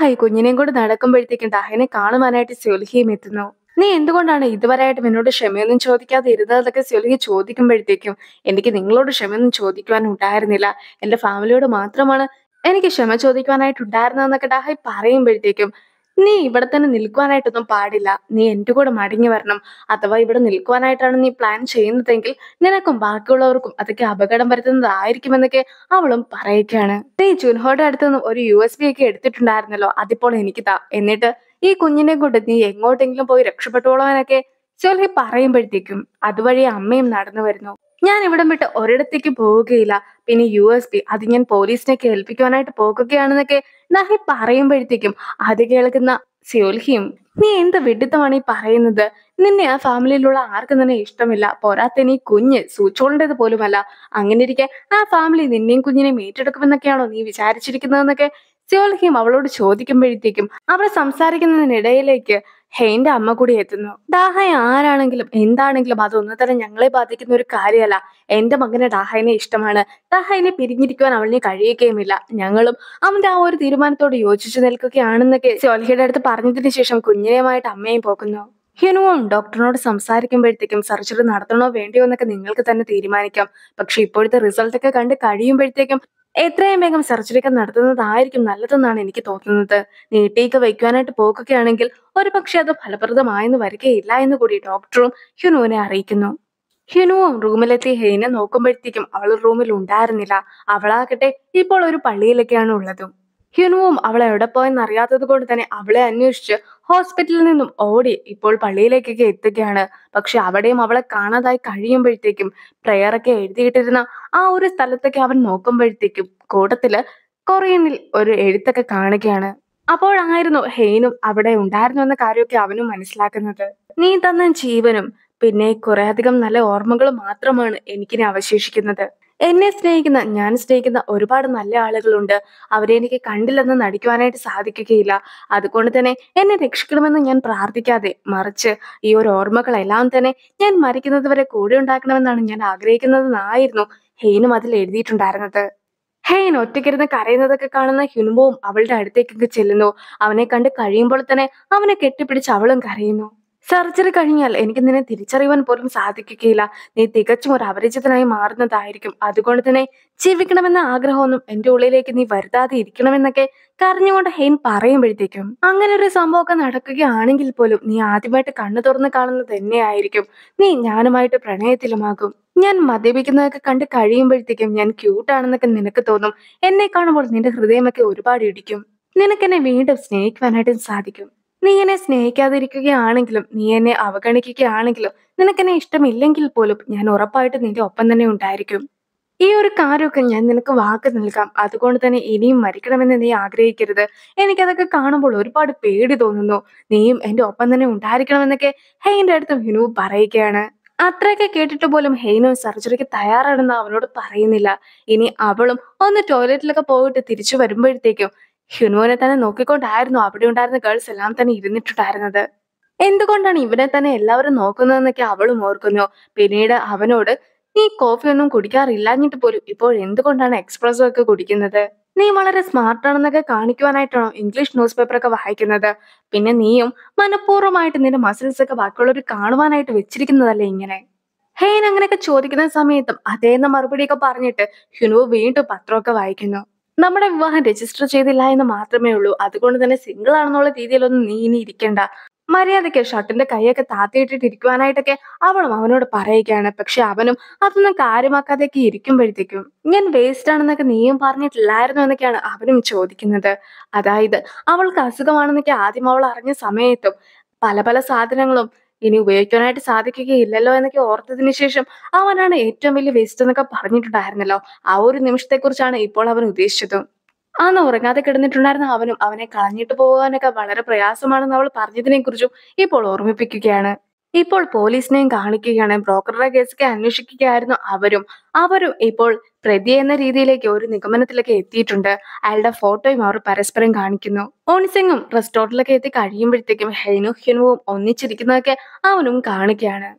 high കുഞ്ഞിനെയും കൂടെ നടക്കുമ്പോഴത്തേക്കും ഡാഹിനെ കാണുവാനായിട്ട് സുൽഹിയും എത്തുന്നു നീ എന്തുകൊണ്ടാണ് ഇതുവരെയായിട്ടും എന്നോട് ക്ഷമയൊന്നും ചോദിക്കാതെ ഇരുന്നതൊക്കെ സ്വലിക്ക് ചോദിക്കുമ്പോഴത്തേക്കും എനിക്ക് നിങ്ങളോട് ക്ഷമയൊന്നും ചോദിക്കുവാനും ഉണ്ടായിരുന്നില്ല എൻ്റെ ഫാമിലിയോട് മാത്രമാണ് എനിക്ക് ക്ഷമ ചോദിക്കുവാനായിട്ടുണ്ടായിരുന്നതെന്നൊക്കെ ഡാഹായി പറയുമ്പോഴത്തേക്കും നീ ഇവിടെ തന്നെ നിൽക്കുവാനായിട്ടൊന്നും പാടില്ല നീ എൻ്റെ കൂടെ മടങ്ങി വരണം അഥവാ ഇവിടെ നിൽക്കുവാനായിട്ടാണ് നീ പ്ലാൻ ചെയ്യുന്നതെങ്കിൽ നിനക്കും ബാക്കിയുള്ളവർക്കും അതൊക്കെ അപകടം എന്നൊക്കെ അവളും പറയുകയാണ് നീ ജുൻഹോയുടെ അടുത്ത് നിന്നും ഒരു യു എസ് ബി ഒക്കെ എടുത്തിട്ടുണ്ടായിരുന്നല്ലോ അതിപ്പോൾ എനിക്ക് താ എന്നിട്ട് ഈ കുഞ്ഞിനെ കൊണ്ട് നീ എങ്ങോട്ടെങ്കിലും പോയി രക്ഷപ്പെട്ടോളാനൊക്കെ ചൊല്ലി പറയുമ്പോഴത്തേക്കും അതുവഴി അമ്മയും നടന്നു വരുന്നു ഞാൻ ഇവിടം വിട്ട് ഒരിടത്തേക്ക് പോവുകയില്ല പിന്നെ യു എസ് പി അത് ഞാൻ പോലീസിനെയൊക്കെ ഏൽപ്പിക്കുവാനായിട്ട് പോകുകയാണെന്നൊക്കെ നഹി പറയുമ്പോഴത്തേക്കും അത് കേൾക്കുന്ന സിയോൽഹിയും നീ എന്ത് വിഡിത്തമാണ് ഈ പറയുന്നത് നിന്നെ ആ ഫാമിലിയിലുള്ള ആർക്കും തന്നെ ഇഷ്ടമില്ല പോരാത്ത നീ കുഞ്ഞ് സൂച്ചോളിൻ്റെത് പോലുമല്ല അങ്ങനെ ഇരിക്കെ ആ ഫാമിലി നിന്നെയും കുഞ്ഞിനെയും ഏറ്റെടുക്കുമെന്നൊക്കെയാണോ നീ വിചാരിച്ചിരിക്കുന്നതെന്നൊക്കെ സിയോൽഹിയും അവളോട് ചോദിക്കുമ്പോഴത്തേക്കും അവൾ സംസാരിക്കുന്നതിനിടയിലേക്ക് എന്റെ അമ്മ കൂടി എത്തുന്നു ഡാഹായ ആരാണെങ്കിലും എന്താണെങ്കിലും അതൊന്നും തന്നെ ഞങ്ങളെ ബാധിക്കുന്ന ഒരു കാര്യമല്ല എന്റെ മകന് ഡാഹായിനെ ഇഷ്ടമാണ് ഡാഹായിനെ പിരിഞ്ഞിരിക്കുവാൻ അവളിനെ കഴിയുകയുമില്ല ഞങ്ങളും അവന്റെ ആ ഒരു തീരുമാനത്തോട് യോജിച്ചു നിൽക്കുകയാണെന്നൊക്കെ സോൽഹിയുടെ അടുത്ത് പറഞ്ഞതിന് ശേഷം കുഞ്ഞിനെയുമായിട്ട് അമ്മയും പോകുന്നു ഹ്യനുവും ഡോക്ടറിനോട് സംസാരിക്കുമ്പോഴത്തേക്കും സർജറി നടത്തണോ വേണ്ടിയോ എന്നൊക്കെ നിങ്ങൾക്ക് തന്നെ തീരുമാനിക്കാം പക്ഷെ ഇപ്പോഴത്തെ റിസൾട്ടൊക്കെ കണ്ട് കഴിയുമ്പോഴത്തേക്കും എത്രയും വേഗം സർജറിയൊക്കെ നടത്തുന്നതായിരിക്കും നല്ലതെന്നാണ് എനിക്ക് തോന്നുന്നത് നീട്ടിയൊക്കെ വയ്ക്കുവാനായിട്ട് പോക്കൊക്കെ ആണെങ്കിൽ ഒരു പക്ഷെ അത് ഫലപ്രദമായെന്ന് വരികയില്ല എന്ന് കൂടി ഡോക്ടറും ഹ്യുനുവിനെ അറിയിക്കുന്നു ഹ്യുനുവും റൂമിലെത്തി ഹെയിനെ നോക്കുമ്പോഴത്തേക്കും അവൾ റൂമിൽ ഉണ്ടായിരുന്നില്ല അവളാകട്ടെ ഇപ്പോൾ ഒരു പള്ളിയിലൊക്കെയാണ് ഉള്ളതും ഹ്യുനുവും അവളെ എവിടെ പോയെന്ന് അറിയാത്തത് കൊണ്ട് തന്നെ അവളെ അന്വേഷിച്ച് ഹോസ്പിറ്റലിൽ നിന്നും ഓടി ഇപ്പോൾ പള്ളിയിലേക്കൊക്കെ എത്തുകയാണ് പക്ഷെ അവിടെയും അവളെ കാണാതായി കഴിയുമ്പോഴത്തേക്കും പ്രെയറൊക്കെ എഴുതിയിട്ടിരുന്ന ആ ഒരു സ്ഥലത്തൊക്കെ അവൻ നോക്കുമ്പോഴത്തേക്കും കൂട്ടത്തില് കൊറിയനിൽ ഒരു എഴുത്തൊക്കെ കാണുകയാണ് അപ്പോഴായിരുന്നു ഹെയ്നും അവിടെ ഉണ്ടായിരുന്നു എന്ന കാര്യമൊക്കെ അവനും മനസ്സിലാക്കുന്നത് നീ തന്ന ജീവനും പിന്നെ കുറേയധികം നല്ല ഓർമ്മകളും മാത്രമാണ് എനിക്കിനെ അവശേഷിക്കുന്നത് എന്നെ സ്നേഹിക്കുന്ന ഞാൻ സ്നേഹിക്കുന്ന ഒരുപാട് നല്ല ആളുകളുണ്ട് അവരെ എനിക്ക് കണ്ടില്ലെന്ന് നടിക്കുവാനായിട്ട് സാധിക്കുകയില്ല അതുകൊണ്ട് തന്നെ എന്നെ രക്ഷിക്കണമെന്ന് ഞാൻ പ്രാർത്ഥിക്കാതെ മറിച്ച് ഈ ഒരു ഓർമ്മകളെല്ലാം തന്നെ ഞാൻ മരിക്കുന്നത് വരെ കൂടെ ഉണ്ടാക്കണമെന്നാണ് ഞാൻ ആഗ്രഹിക്കുന്നതെന്നായിരുന്നു ഹെയ്നും അതിൽ എഴുതിയിട്ടുണ്ടായിരുന്നത് ഹെയ്ൻ ഒറ്റയ്ക്കിരുന്ന് കരയുന്നതൊക്കെ കാണുന്ന ഹ്യുനുബോവും അവളുടെ അടുത്തേക്കൊക്കെ ചെല്ലുന്നു അവനെ കണ്ട് കഴിയുമ്പോൾ തന്നെ അവനെ കെട്ടിപ്പിടിച്ച് അവളും കരയുന്നു സർജറി കഴിഞ്ഞാൽ എനിക്ക് നിന്നെ തിരിച്ചറിയുവാൻ പോലും സാധിക്കുകയില്ല നീ തികച്ചും ഒരു അപരിചിതനായി മാറുന്നതായിരിക്കും അതുകൊണ്ട് തന്നെ ജീവിക്കണമെന്ന ആഗ്രഹമൊന്നും എന്റെ ഉള്ളിലേക്ക് നീ വരുത്താതെ ഇരിക്കണമെന്നൊക്കെ കരഞ്ഞുകൊണ്ട് ഹെയിൻ പറയുമ്പോഴത്തേക്കും അങ്ങനെ ഒരു സംഭവമൊക്കെ നടക്കുകയാണെങ്കിൽ പോലും നീ ആദ്യമായിട്ട് കണ്ണു തുറന്ന് കാണുന്നത് തന്നെയായിരിക്കും നീ ഞാനുമായിട്ട് പ്രണയത്തിലുമാകും ഞാൻ മദ്യപിക്കുന്നതൊക്കെ കണ്ട് കഴിയുമ്പോഴത്തേക്കും ഞാൻ ക്യൂട്ടാണെന്നൊക്കെ നിനക്ക് തോന്നും എന്നെ കാണുമ്പോൾ നിന്റെ ഹൃദയമൊക്കെ ഒരുപാട് ഇടിക്കും നിനക്കെന്നെ വീണ്ടും സ്നേഹിക്കുവാനായിട്ടും സാധിക്കും നീ എന്നെ സ്നേഹിക്കാതിരിക്കുകയാണെങ്കിലും നീ എന്നെ അവഗണിക്കുകയാണെങ്കിലും എന്നെ ഇഷ്ടമില്ലെങ്കിൽ പോലും ഞാൻ ഉറപ്പായിട്ട് നിന്റെ ഒപ്പം തന്നെ ഉണ്ടായിരിക്കും ഈ ഒരു കാര്യമൊക്കെ ഞാൻ നിനക്ക് വാക്ക് നൽകാം അതുകൊണ്ട് തന്നെ ഇനിയും മരിക്കണമെന്ന് നീ ആഗ്രഹിക്കരുത് എനിക്കതൊക്കെ കാണുമ്പോൾ ഒരുപാട് പേടി തോന്നുന്നു നീയും എന്റെ ഒപ്പം തന്നെ ഉണ്ടായിരിക്കണമെന്നൊക്കെ ഹെയിന്റെ അടുത്ത് വിനു പറയുകയാണ് അത്രയൊക്കെ കേട്ടിട്ട് പോലും ഹെയ്നോ സർജറിക്ക് തയ്യാറാണെന്ന് അവനോട് പറയുന്നില്ല ഇനി അവളും ഒന്ന് ടോയ്ലറ്റിലൊക്കെ പോയിട്ട് തിരിച്ചു വരുമ്പോഴത്തേക്കും ഹിനുവിനെ തന്നെ നോക്കിക്കൊണ്ടായിരുന്നു അവിടെ ഉണ്ടായിരുന്ന ഗേൾസ് എല്ലാം തന്നെ ഇരുന്നിട്ടുണ്ടായിരുന്നത് എന്തുകൊണ്ടാണ് ഇവനെ തന്നെ എല്ലാവരും നോക്കുന്നതെന്നൊക്കെ അവളും ഓർക്കുന്നു പിന്നീട് അവനോട് നീ കോഫി ഒന്നും കുടിക്കാറില്ലാഞ്ഞിട്ട് പോലും ഇപ്പോൾ എന്തുകൊണ്ടാണ് എക്സ്പ്രസോ ഒക്കെ കുടിക്കുന്നത് നീ വളരെ സ്മാർട്ട് ആണെന്നൊക്കെ കാണിക്കുവാനായിട്ടാണോ ഇംഗ്ലീഷ് ന്യൂസ് പേപ്പറൊക്കെ ഒക്കെ വായിക്കുന്നത് പിന്നെ നീയും മനഃപൂർവ്വമായിട്ട് നിന്റെ മസിൽസ് ഒക്കെ ബാക്കിയുള്ളവർ കാണുവാനായിട്ട് വെച്ചിരിക്കുന്നതല്ലേ ഇങ്ങനെ ഹേൻ അങ്ങനെയൊക്കെ ചോദിക്കുന്ന സമയത്തും അതേന്ന് മറുപടിയൊക്കെ പറഞ്ഞിട്ട് ഹ്യുനു വീണ്ടും പത്രമൊക്കെ വായിക്കുന്നു നമ്മുടെ വിവാഹം രജിസ്റ്റർ ചെയ്തില്ല എന്ന് മാത്രമേ ഉള്ളൂ അതുകൊണ്ട് തന്നെ സിംഗിൾ ആണെന്നുള്ള രീതിയിലൊന്നും നീ ഇനി ഇരിക്കണ്ട മര്യാദയ്ക്ക് ഷട്ടിന്റെ കൈയൊക്കെ താത്തിയിട്ടിട്ട് ഇരിക്കുവാനായിട്ടൊക്കെ അവളും അവനോട് പറയുകയാണ് പക്ഷെ അവനും അതൊന്നും കാര്യമാക്കാതെയൊക്കെ ഇരിക്കുമ്പോഴത്തേക്കും ഞാൻ വേസ്റ്റ് ആണെന്നൊക്കെ നീയും പറഞ്ഞിട്ടില്ലായിരുന്നു എന്നൊക്കെയാണ് അവനും ചോദിക്കുന്നത് അതായത് അവൾക്ക് അസുഖമാണെന്നൊക്കെ ആദ്യം അവൾ അറിഞ്ഞ സമയത്തും പല പല സാധനങ്ങളും ഇനി ഉപയോഗിക്കാനായിട്ട് സാധിക്കുകയില്ലല്ലോ എന്നൊക്കെ ഓർത്തതിന് ശേഷം അവനാണ് ഏറ്റവും വലിയ വേസ്റ്റ് എന്നൊക്കെ പറഞ്ഞിട്ടുണ്ടായിരുന്നല്ലോ ആ ഒരു നിമിഷത്തെക്കുറിച്ചാണ് ഇപ്പോൾ അവൻ ഉദ്ദേശിച്ചത് അന്ന് ഉറങ്ങാതെ കിടന്നിട്ടുണ്ടായിരുന്ന അവനും അവനെ കളഞ്ഞിട്ട് പോകാനൊക്കെ വളരെ പ്രയാസമാണെന്ന് അവൾ പറഞ്ഞതിനെ കുറിച്ചും ഇപ്പോൾ ഓർമ്മിപ്പിക്കുകയാണ് ഇപ്പോൾ പോലീസിനെയും കാണിക്കുകയാണ് ബ്രോക്കറുടെ കേസൊക്കെ അന്വേഷിക്കുകയായിരുന്നു അവരും അവരും ഇപ്പോൾ പ്രതി എന്ന രീതിയിലേക്ക് ഒരു നിഗമനത്തിലേക്ക് എത്തിയിട്ടുണ്ട് അയാളുടെ ഫോട്ടോയും അവർ പരസ്പരം കാണിക്കുന്നു ഓണിസിംഗും റെസ്റ്റോറൻറ്റിലൊക്കെ എത്തി കഴിയുമ്പോഴത്തേക്കും ഹെനു ഹ്യുനുവും ഒന്നിച്ചിരിക്കുന്നതൊക്കെ അവനും കാണിക്കുകയാണ്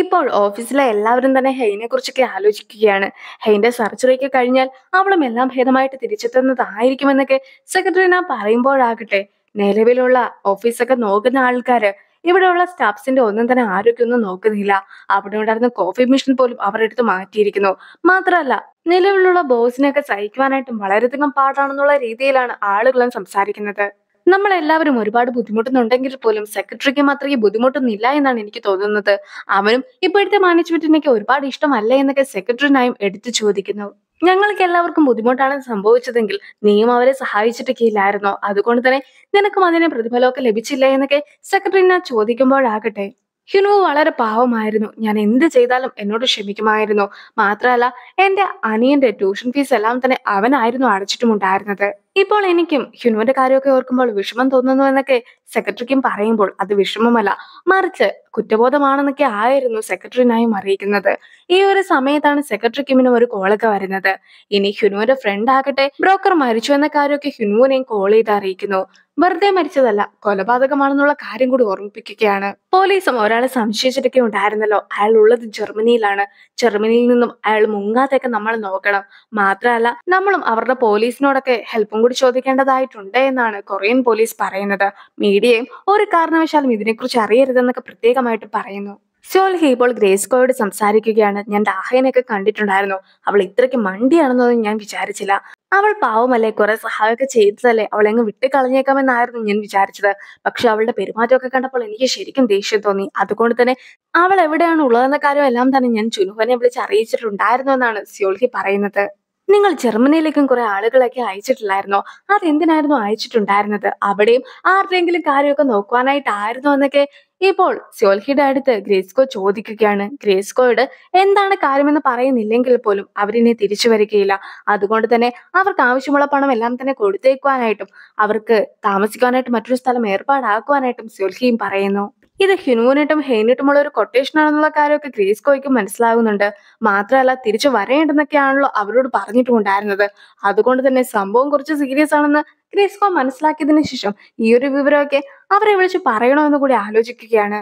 ഇപ്പോൾ ഓഫീസിലെ എല്ലാവരും തന്നെ ഹെയിനെ കുറിച്ചൊക്കെ ആലോചിക്കുകയാണ് ഹെയിന്റെ സർജറിയൊക്കെ കഴിഞ്ഞാൽ അവളും എല്ലാം ഭേദമായിട്ട് തിരിച്ചെത്തുന്നതായിരിക്കുമെന്നൊക്കെ സെക്രട്ടറി ഞാൻ പറയുമ്പോഴാകട്ടെ നിലവിലുള്ള ഓഫീസൊക്കെ നോക്കുന്ന ആൾക്കാര് ഇവിടെയുള്ള സ്റ്റാഫ്സിന്റെ ഒന്നും തന്നെ ആരോഗ്യമൊന്നും നോക്കുന്നില്ല അവിടെ ഉണ്ടായിരുന്ന കോഫി മിഷൻ പോലും അടുത്ത് മാറ്റിയിരിക്കുന്നു മാത്രമല്ല നിലവിലുള്ള ബോസിനെയൊക്കെ സഹിക്കുവാനായിട്ടും വളരെയധികം പാടാണെന്നുള്ള രീതിയിലാണ് ആളുകളും സംസാരിക്കുന്നത് നമ്മൾ എല്ലാവരും ഒരുപാട് ബുദ്ധിമുട്ടുന്നുണ്ടെങ്കിൽ പോലും സെക്രട്ടറിക്ക് മാത്രമേ ബുദ്ധിമുട്ടുന്നില്ല എന്നാണ് എനിക്ക് തോന്നുന്നത് അവനും ഇപ്പോഴത്തെ മാനേജ്മെന്റിനൊക്കെ ഒരുപാട് ഇഷ്ടമല്ല എന്നൊക്കെ സെക്രട്ടറിനായും എടുത്തു ചോദിക്കുന്നു ഞങ്ങൾക്ക് എല്ലാവർക്കും ബുദ്ധിമുട്ടാണ് സംഭവിച്ചതെങ്കിൽ നീയും അവരെ സഹായിച്ചിട്ടൊക്കെ ഇല്ലായിരുന്നോ അതുകൊണ്ട് തന്നെ നിനക്കും അതിനെ പ്രതിഫലമൊക്കെ ലഭിച്ചില്ല എന്നൊക്കെ സെക്രട്ടറിനെ ചോദിക്കുമ്പോഴാകട്ടെ ഹിനു വളരെ പാവമായിരുന്നു ഞാൻ എന്ത് ചെയ്താലും എന്നോട് ക്ഷമിക്കുമായിരുന്നു മാത്രമല്ല എൻ്റെ അനിയന്റെ ട്യൂഷൻ ഫീസ് എല്ലാം തന്നെ അവനായിരുന്നു അടച്ചിട്ടുമുണ്ടായിരുന്നത് ഇപ്പോൾ എനിക്കും ഹ്യുനുവിന്റെ കാര്യമൊക്കെ ഓർക്കുമ്പോൾ വിഷമം തോന്നുന്നു എന്നൊക്കെ സെക്രട്ടറിക്കും പറയുമ്പോൾ അത് വിഷമമല്ല മറിച്ച് കുറ്റബോധമാണെന്നൊക്കെ ആയിരുന്നു സെക്രട്ടറിനായും അറിയിക്കുന്നത് ഈ ഒരു സമയത്താണ് സെക്രട്ടറി കിമിനും ഒരു കോളൊക്കെ വരുന്നത് ഇനി ഹ്യുനുവിന്റെ ഫ്രണ്ട് ആകട്ടെ ബ്രോക്കർ മരിച്ചു എന്ന കാര്യമൊക്കെ ഹ്യുനുവിനെയും കോൾ ചെയ്ത് അറിയിക്കുന്നു വെറുതെ മരിച്ചതല്ല കൊലപാതകമാണെന്നുള്ള കാര്യം കൂടി ഓർമ്മിപ്പിക്കുകയാണ് പോലീസും ഒരാളെ സംശയിച്ചിട്ടൊക്കെ ഉണ്ടായിരുന്നല്ലോ അയാൾ ഉള്ളത് ജർമ്മനിയിലാണ് ജർമ്മനിയിൽ നിന്നും അയാൾ മുങ്ങാതെയൊക്കെ നമ്മൾ നോക്കണം മാത്രമല്ല നമ്മളും അവരുടെ പോലീസിനോടൊക്കെ ഹെൽപ്പും കൂടി ചോദിക്കേണ്ടതായിട്ടുണ്ട് എന്നാണ് കൊറിയൻ പോലീസ് പറയുന്നത് മീഡിയയും ഒരു കാരണവശാലും ഇതിനെക്കുറിച്ച് അറിയരുതെന്നൊക്കെ പ്രത്യേകമായിട്ട് പറയുന്നു സോൾ ഹീബോൾ ഗ്രേസ്കോയോട് സംസാരിക്കുകയാണ് ഞാൻ ഡാഹേനൊക്കെ കണ്ടിട്ടുണ്ടായിരുന്നു അവൾ ഇത്രയ്ക്ക് മണ്ടിയാണെന്നൊന്നും ഞാൻ വിചാരിച്ചില്ല അവൾ പാവമല്ലേ കുറെ സഹായമൊക്കെ ചെയ്തതല്ലേ അവളെങ്ങ് വിട്ടുകളഞ്ഞേക്കാമെന്നായിരുന്നു ഞാൻ വിചാരിച്ചത് പക്ഷെ അവളുടെ പെരുമാറ്റമൊക്കെ കണ്ടപ്പോൾ എനിക്ക് ശരിക്കും ദേഷ്യം തോന്നി അതുകൊണ്ട് തന്നെ അവൾ എവിടെയാണ് ഉള്ളതെന്ന കാര്യം എല്ലാം തന്നെ ഞാൻ ചുനുഹനെ വിളിച്ച് അറിയിച്ചിട്ടുണ്ടായിരുന്നു എന്നാണ് സ്യോൾഹി പറയുന്നത് നിങ്ങൾ ജർമ്മനിയിലേക്കും കുറെ ആളുകളൊക്കെ അയച്ചിട്ടില്ലായിരുന്നോ അതെന്തിനായിരുന്നു അയച്ചിട്ടുണ്ടായിരുന്നത് അവിടെയും ആരുടെയെങ്കിലും കാര്യമൊക്കെ നോക്കുവാനായിട്ടായിരുന്നോ എന്നൊക്കെ ഇപ്പോൾ സ്യോൽഹിയുടെ അടുത്ത് ഗ്രേസ്കോ ചോദിക്കുകയാണ് ഗ്രേസ്കോയോട് എന്താണ് കാര്യമെന്ന് പറയുന്നില്ലെങ്കിൽ പോലും അവരിനെ തിരിച്ചു വരികയില്ല അതുകൊണ്ട് തന്നെ അവർക്ക് ആവശ്യമുള്ള പണം എല്ലാം തന്നെ കൊടുത്തേക്കുവാനായിട്ടും അവർക്ക് താമസിക്കാനായിട്ട് മറ്റൊരു സ്ഥലം ഏർപ്പാടാക്കുവാനായിട്ടും സ്യോൽഹിയും പറയുന്നു ഇത് ഹ്യൂനോനേട്ടും ഹെയ്നേട്ടുമുള്ള ഒരു കൊട്ടേഷൻ ആണെന്നുള്ള കാര്യമൊക്കെ ഗ്രേസ്കോയ്ക്ക് മനസ്സിലാകുന്നുണ്ട് മാത്രമല്ല തിരിച്ചു വരേണ്ടെന്നൊക്കെയാണല്ലോ അവരോട് പറഞ്ഞിട്ടുണ്ടായിരുന്നത് അതുകൊണ്ട് തന്നെ സംഭവം കുറച്ച് സീരിയസ് ആണെന്ന് ഗ്രേസ്കോ മനസ്സിലാക്കിയതിന് ശേഷം ഈ ഒരു വിവരമൊക്കെ അവരെ വിളിച്ച് പറയണമെന്ന് കൂടി ആലോചിക്കുകയാണ്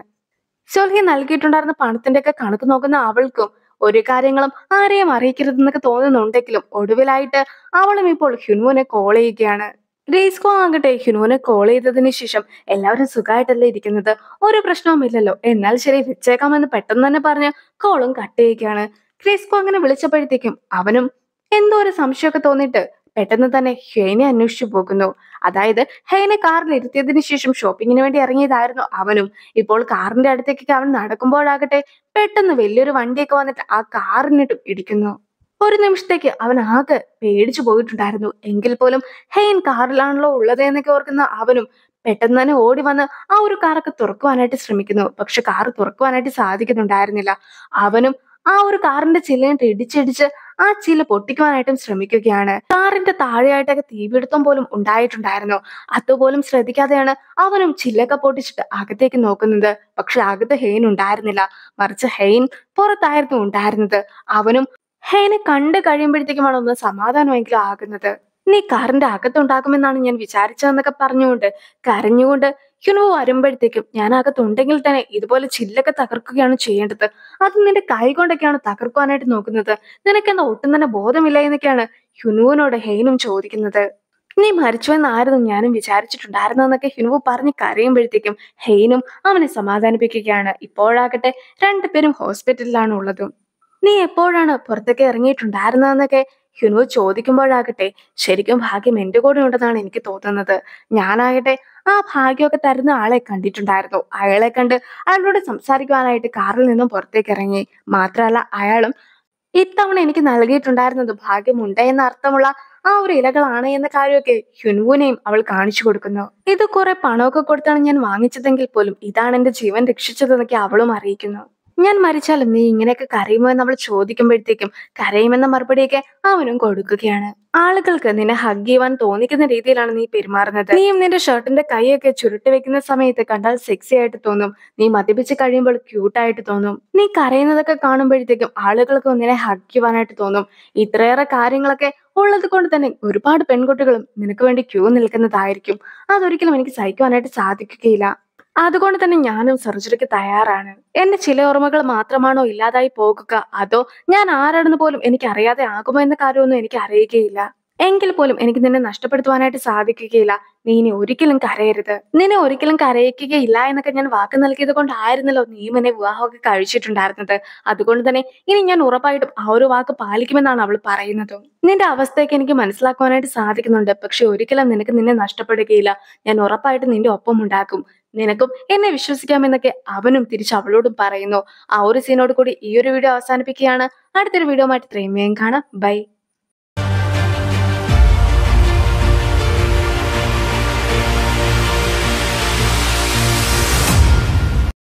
സോൽഹി നൽകിയിട്ടുണ്ടായിരുന്ന പണത്തിന്റെ ഒക്കെ കണക്ക് നോക്കുന്ന അവൾക്കും ഒരു കാര്യങ്ങളും ആരെയും അറിയിക്കരുതെന്നൊക്കെ തോന്നുന്നുണ്ടെങ്കിലും ഒടുവിലായിട്ട് അവളും ഇപ്പോൾ ഹ്യുനുവിനെ കോൾ ചെയ്യുകയാണ് ഡേസ്കോ ആകട്ടെ ഹ്യൂനോനെ കോൾ ചെയ്തതിന് ശേഷം എല്ലാവരും സുഖമായിട്ടല്ലേ ഇരിക്കുന്നത് ഒരു പ്രശ്നവുമില്ലല്ലോ എന്നാൽ ശരി വെച്ചേക്കാമെന്ന് പെട്ടെന്ന് തന്നെ പറഞ്ഞ് കോളും കട്ട് ചെയ്യുകയാണ് ഗ്രേസ്കോ അങ്ങനെ വിളിച്ചപ്പോഴത്തേക്കും അവനും എന്തോ ഒരു സംശയമൊക്കെ തോന്നിയിട്ട് പെട്ടെന്ന് തന്നെ ഹെയനെ അന്വേഷിച്ചു പോകുന്നു അതായത് ഹെയനെ കാറിൽ ഇരുത്തിയതിനു ശേഷം ഷോപ്പിങ്ങിന് വേണ്ടി ഇറങ്ങിയതായിരുന്നു അവനും ഇപ്പോൾ കാറിന്റെ അടുത്തേക്കൊക്കെ അവൻ നടക്കുമ്പോഴാകട്ടെ പെട്ടെന്ന് വലിയൊരു വണ്ടിയൊക്കെ വന്നിട്ട് ആ കാറിനിട്ടും ഇടിക്കുന്നു ഒരു നിമിഷത്തേക്ക് അവൻ ആകെ പേടിച്ചു പോയിട്ടുണ്ടായിരുന്നു എങ്കിൽ പോലും ഹെയിൻ കാറിലാണല്ലോ ഉള്ളത് എന്നൊക്കെ ഓർക്കുന്ന അവനും പെട്ടെന്ന് തന്നെ ഓടി വന്ന് ആ ഒരു കാറൊക്കെ തുറക്കുവാനായിട്ട് ശ്രമിക്കുന്നു പക്ഷെ കാർ തുറക്കുവാനായിട്ട് സാധിക്കുന്നുണ്ടായിരുന്നില്ല അവനും ആ ഒരു കാറിന്റെ ചില്ലയിട്ട് ഇടിച്ചിടിച്ച് ആ ചില പൊട്ടിക്കുവാനായിട്ടും ശ്രമിക്കുകയാണ് കാറിന്റെ താഴെയായിട്ടൊക്കെ തീപിടുത്തം പോലും ഉണ്ടായിട്ടുണ്ടായിരുന്നു അതുപോലും ശ്രദ്ധിക്കാതെയാണ് അവനും ചില്ലൊക്കെ പൊട്ടിച്ചിട്ട് അകത്തേക്ക് നോക്കുന്നത് പക്ഷെ അകത്ത് ഹെയിൻ ഉണ്ടായിരുന്നില്ല മറിച്ച് ഹെയിൻ പുറത്തായിരുന്നു ഉണ്ടായിരുന്നത് അവനും ഹേനെ കണ്ടു കഴിയുമ്പോഴത്തേക്കുമാണ് ഒന്ന് സമാധാനമെങ്കിലും ആകുന്നത് നീ കാറിന്റെ അകത്തുണ്ടാകുമെന്നാണ് ഞാൻ വിചാരിച്ചതെന്നൊക്കെ പറഞ്ഞുകൊണ്ട് കരഞ്ഞുകൊണ്ട് യുനുവ് വരുമ്പോഴത്തേക്കും ഞാൻ അകത്തുണ്ടെങ്കിൽ തന്നെ ഇതുപോലെ ചില്ലൊക്കെ തകർക്കുകയാണ് ചെയ്യേണ്ടത് അത് നിന്റെ കൈ കൊണ്ടൊക്കെയാണ് തകർക്കുവാനായിട്ട് നോക്കുന്നത് നിനക്കെന്താ ഒട്ടും തന്നെ ബോധമില്ല എന്നൊക്കെയാണ് ഹ്യുനുവിനോട് ഹെയ്നും ചോദിക്കുന്നത് നീ മരിച്ചു എന്നായിരുന്നു ഞാനും വിചാരിച്ചിട്ടുണ്ടായിരുന്നു എന്നൊക്കെ ഹിനുവ് പറഞ്ഞ് കരയുമ്പോഴത്തേക്കും ഹെയ്നും അവനെ സമാധാനിപ്പിക്കുകയാണ് ഇപ്പോഴാകട്ടെ രണ്ടുപേരും ഹോസ്പിറ്റലിലാണ് ഉള്ളതും നീ എപ്പോഴാണ് പുറത്തേക്ക് ഇറങ്ങിയിട്ടുണ്ടായിരുന്നതെന്നൊക്കെ യുനു ചോദിക്കുമ്പോഴാകട്ടെ ശരിക്കും ഭാഗ്യം എൻ്റെ കൂടെ ഉണ്ടെന്നാണ് എനിക്ക് തോന്നുന്നത് ഞാനാകട്ടെ ആ ഭാഗ്യമൊക്കെ തരുന്ന ആളെ കണ്ടിട്ടുണ്ടായിരുന്നു അയാളെ കണ്ട് അയാളോട് സംസാരിക്കുവാനായിട്ട് കാറിൽ നിന്നും പുറത്തേക്ക് ഇറങ്ങി മാത്രമല്ല അയാളും ഇത്തവണ എനിക്ക് നൽകിയിട്ടുണ്ടായിരുന്നത് ഭാഗ്യമുണ്ട് എന്ന അർത്ഥമുള്ള ആ ഒരു ഇലകളാണ് എന്ന കാര്യമൊക്കെ ഹ്യുനുവിനെയും അവൾ കാണിച്ചു കൊടുക്കുന്നു ഇത് കുറെ പണമൊക്കെ കൊടുത്താണ് ഞാൻ വാങ്ങിച്ചതെങ്കിൽ പോലും ഇതാണ് എന്റെ ജീവൻ രക്ഷിച്ചതെന്നൊക്കെ അവളും അറിയിക്കുന്നു ഞാൻ മരിച്ചാൽ നീ ഇങ്ങനെയൊക്കെ കരയുമോ എന്ന് അവൾ ചോദിക്കുമ്പോഴത്തേക്കും കരയുമെന്ന മറുപടിയൊക്കെ അവനും കൊടുക്കുകയാണ് ആളുകൾക്ക് നിന്നെ ഹഗ് ചെയ്യുവാൻ തോന്നിക്കുന്ന രീതിയിലാണ് നീ പെരുമാറുന്നത് നീയും നിന്റെ ഷർട്ടിന്റെ കൈയൊക്കെ ചുരുട്ടി വെക്കുന്ന സമയത്ത് കണ്ടാൽ സെക്സി ആയിട്ട് തോന്നും നീ മദ്യപിച്ച് കഴിയുമ്പോൾ ക്യൂട്ടായിട്ട് തോന്നും നീ കരയുന്നതൊക്കെ കാണുമ്പോഴത്തേക്കും ആളുകൾക്ക് നിന്നെ ഹഗ് ചെയ്യുവാനായിട്ട് തോന്നും ഇത്രയേറെ കാര്യങ്ങളൊക്കെ ഉള്ളത് കൊണ്ട് തന്നെ ഒരുപാട് പെൺകുട്ടികളും നിനക്ക് വേണ്ടി ക്യൂ നിൽക്കുന്നതായിരിക്കും അതൊരിക്കലും എനിക്ക് സഹിക്കുവാനായിട്ട് സാധിക്കുകയില്ല അതുകൊണ്ട് തന്നെ ഞാനും സർജറിക്ക് തയ്യാറാണ് എന്റെ ചില ഓർമ്മകൾ മാത്രമാണോ ഇല്ലാതായി പോകുക അതോ ഞാൻ ആരാണെന്ന് പോലും എനിക്ക് അറിയാതെ ആകുമോ എന്ന കാര്യമൊന്നും എനിക്ക് അറിയുകയില്ല എങ്കിൽ പോലും എനിക്ക് നിന്നെ നഷ്ടപ്പെടുത്തുവാനായിട്ട് സാധിക്കുകയില്ല നീ ഇനി ഒരിക്കലും കരയരുത് നിന്നെ ഒരിക്കലും കരയിക്കുകയില്ല എന്നൊക്കെ ഞാൻ വാക്ക് നൽകിയത് കൊണ്ടായിരുന്നല്ലോ നീ എന്നെ വിവാഹമൊക്കെ കഴിച്ചിട്ടുണ്ടായിരുന്നത് അതുകൊണ്ട് തന്നെ ഇനി ഞാൻ ഉറപ്പായിട്ടും ആ ഒരു വാക്ക് പാലിക്കുമെന്നാണ് അവൾ പറയുന്നത് നിന്റെ അവസ്ഥയൊക്കെ എനിക്ക് മനസ്സിലാക്കുവാനായിട്ട് സാധിക്കുന്നുണ്ട് പക്ഷെ ഒരിക്കലും നിനക്ക് നിന്നെ നഷ്ടപ്പെടുകയില്ല ഞാൻ ഉറപ്പായിട്ടും നിന്റെ ഒപ്പം ഉണ്ടാക്കും നിനക്കും എന്നെ വിശ്വസിക്കാമെന്നൊക്കെ അവനും തിരിച്ച് അവളോടും പറയുന്നു ആ ഒരു സീനോട് കൂടി ഈ ഒരു വീഡിയോ അവസാനിപ്പിക്കുകയാണ് അടുത്തൊരു വീഡിയോ ആയിട്ട് ഇത്രയും കാണാം ബൈ